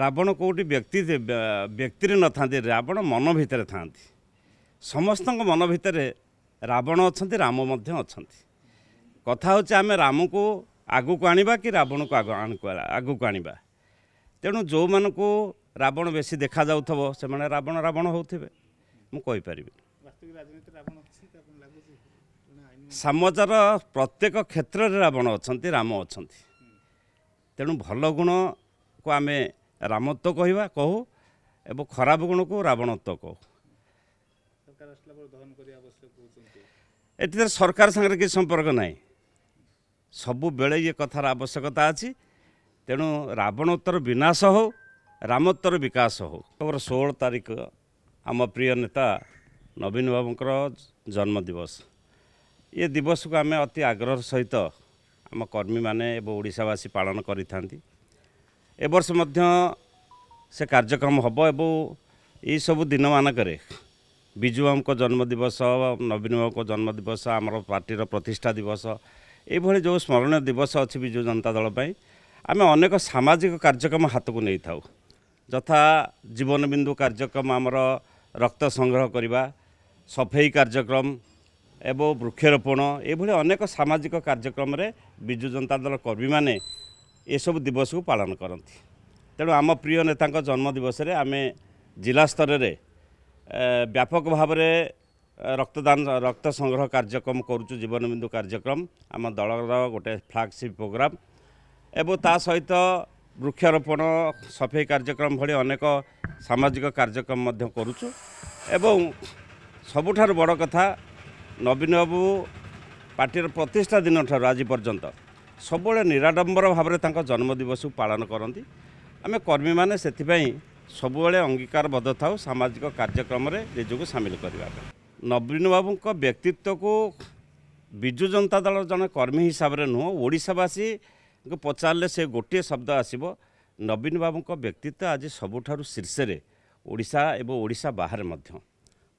ରାବଣ କେଉଁଠି ବ୍ୟକ୍ତି ବ୍ୟକ୍ତିରେ ନଥାନ୍ତି ରାବଣ ମନ ଭିତରେ ଥାଆନ୍ତି ସମସ୍ତଙ୍କ ମନ ଭିତରେ ରାବଣ ଅଛନ୍ତି ରାମ ମଧ୍ୟ ଅଛନ୍ତି କଥା ହେଉଛି ଆମେ ରାମକୁ ଆଗକୁ ଆଣିବା କି ରାବଣକୁ ଆଗ ଆଗକୁ ଆଣିବା ତେଣୁ ଯେଉଁମାନଙ୍କୁ ରାବଣ ବେଶୀ ଦେଖାଯାଉଥିବ ସେମାନେ ରାବଣ ରାବଣ ହେଉଥିବେ ମୁଁ କହିପାରିବି ସମାଜର ପ୍ରତ୍ୟେକ କ୍ଷେତ୍ରରେ ରାବଣ ଅଛନ୍ତି ରାମ ଅଛନ୍ତି ତେଣୁ ଭଲ ଗୁଣକୁ ଆମେ ରାମତ୍ୱ କହିବା କହୁ ଏବଂ ଖରାପ ଗୁଣକୁ ରାବଣତ୍ୱ କହୁ ଏଥିରେ ସରକାର ସାଙ୍ଗରେ କିଛି ସମ୍ପର୍କ ନାହିଁ ସବୁବେଳେ ଇଏ କଥାର ଆବଶ୍ୟକତା ଅଛି ତେଣୁ ରାବଣତ୍ୱର ବିନାଶ ହେଉ ରାମତ୍ୱର ବିକାଶ ହେଉ ଅକ୍ଟୋବର ଷୋହଳ ତାରିଖ ଆମ ପ୍ରିୟ ନେତା ନବୀନ ବାବୁଙ୍କର ଜନ୍ମଦିବସ ଏ ଦିବସକୁ ଆମେ ଅତି ଆଗ୍ରହର ସହିତ ଆମ କର୍ମୀମାନେ ଏବଂ ଓଡ଼ିଶାବାସୀ ପାଳନ କରିଥାନ୍ତି ଏବର୍ଷ ମଧ୍ୟ ସେ କାର୍ଯ୍ୟକ୍ରମ ହେବ ଏବଂ ଏଇସବୁ ଦିନମାନଙ୍କରେ ବିଜୁ ବାବୁଙ୍କ ଜନ୍ମଦିବସ ନବୀନ ବାବୁଙ୍କ ଜନ୍ମଦିବସ ଆମର ପାର୍ଟିର ପ୍ରତିଷ୍ଠା ଦିବସ ଏଇଭଳି ଯେଉଁ ସ୍ମରଣୀୟ ଦିବସ ଅଛି ବିଜୁ ଜନତା ଦଳ ପାଇଁ ଆମେ ଅନେକ ସାମାଜିକ କାର୍ଯ୍ୟକ୍ରମ ହାତକୁ ନେଇଥାଉ ଯଥା ଜୀବନବିନ୍ଦୁ କାର୍ଯ୍ୟକ୍ରମ ଆମର ରକ୍ତ ସଂଗ୍ରହ କରିବା ସଫେଇ କାର୍ଯ୍ୟକ୍ରମ ଏବଂ ବୃକ୍ଷରୋପଣ ଏଭଳି ଅନେକ ସାମାଜିକ କାର୍ଯ୍ୟକ୍ରମରେ ବିଜୁ ଜନତା ଦଳ କର୍ମୀମାନେ ଏସବୁ ଦିବସକୁ ପାଳନ କରନ୍ତି ତେଣୁ ଆମ ପ୍ରିୟ ନେତାଙ୍କ ଜନ୍ମଦିବସରେ ଆମେ ଜିଲ୍ଲା ସ୍ତରରେ ବ୍ୟାପକ ଭାବରେ ରକ୍ତଦାନ ରକ୍ତ ସଂଗ୍ରହ କାର୍ଯ୍ୟକ୍ରମ କରୁଛୁ ଜୀବନବିନ୍ଦୁ କାର୍ଯ୍ୟକ୍ରମ ଆମ ଦଳର ଗୋଟେ ଫ୍ଲାଗସିପ୍ ପ୍ରୋଗ୍ରାମ ଏବଂ ତା ସହିତ ବୃକ୍ଷରୋପଣ ସଫେଇ କାର୍ଯ୍ୟକ୍ରମ ଭଳି ଅନେକ ସାମାଜିକ କାର୍ଯ୍ୟକ୍ରମ ମଧ୍ୟ କରୁଛୁ ଏବଂ ସବୁଠାରୁ ବଡ଼ କଥା ନବୀନ ବାବୁ ପାର୍ଟିର ପ୍ରତିଷ୍ଠା ଦିନଠାରୁ ଆଜି ପର୍ଯ୍ୟନ୍ତ ସବୁବେଳେ ନିରାଡ଼ମ୍ବର ଭାବରେ ତାଙ୍କ ଜନ୍ମଦିବସକୁ ପାଳନ କରନ୍ତି ଆମେ କର୍ମୀମାନେ ସେଥିପାଇଁ ସବୁବେଳେ ଅଙ୍ଗୀକାରବଦ୍ଧ ଥାଉ ସାମାଜିକ କାର୍ଯ୍ୟକ୍ରମରେ ନିଜକୁ ସାମିଲ କରିବା ପାଇଁ ନବୀନ ବାବୁଙ୍କ ବ୍ୟକ୍ତିତ୍ୱକୁ ବିଜୁ ଜନତା ଦଳର ଜଣେ କର୍ମୀ ହିସାବରେ ନୁହଁ ଓଡ଼ିଶାବାସୀଙ୍କୁ ପଚାରିଲେ ସେ ଗୋଟିଏ ଶବ୍ଦ ଆସିବ ନବୀନ ବାବୁଙ୍କ ବ୍ୟକ୍ତିତ୍ୱ ଆଜି ସବୁଠାରୁ ଶୀର୍ଷରେ ଓଡ଼ିଶା ଏବଂ ଓଡ଼ିଶା ବାହାରେ ମଧ୍ୟ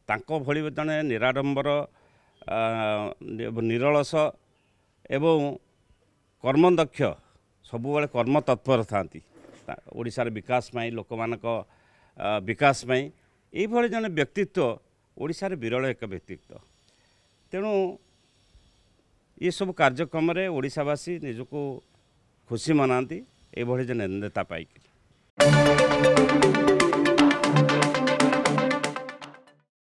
ତାଙ୍କ ଭଳି ଜଣେ ନିରାଡ଼ମ୍ବର ନିରଳସ ଏବଂ କର୍ମଦକ୍ଷ ସବୁବେଳେ କର୍ମତତ୍ପର ଥାନ୍ତି ଓଡ଼ିଶାର ବିକାଶ ପାଇଁ ଲୋକମାନଙ୍କ ବିକାଶ ପାଇଁ ଏଇଭଳି ଜଣେ ବ୍ୟକ୍ତିତ୍ୱ ଓଡ଼ିଶାରେ ବିରଳ ଏକ ବ୍ୟକ୍ତିତ୍ୱ ତେଣୁ ଏସବୁ କାର୍ଯ୍ୟକ୍ରମରେ ଓଡ଼ିଶାବାସୀ ନିଜକୁ ଖୁସି ମନାନ୍ତି ଏଭଳି ଜଣେ ନେତା ପାଇକି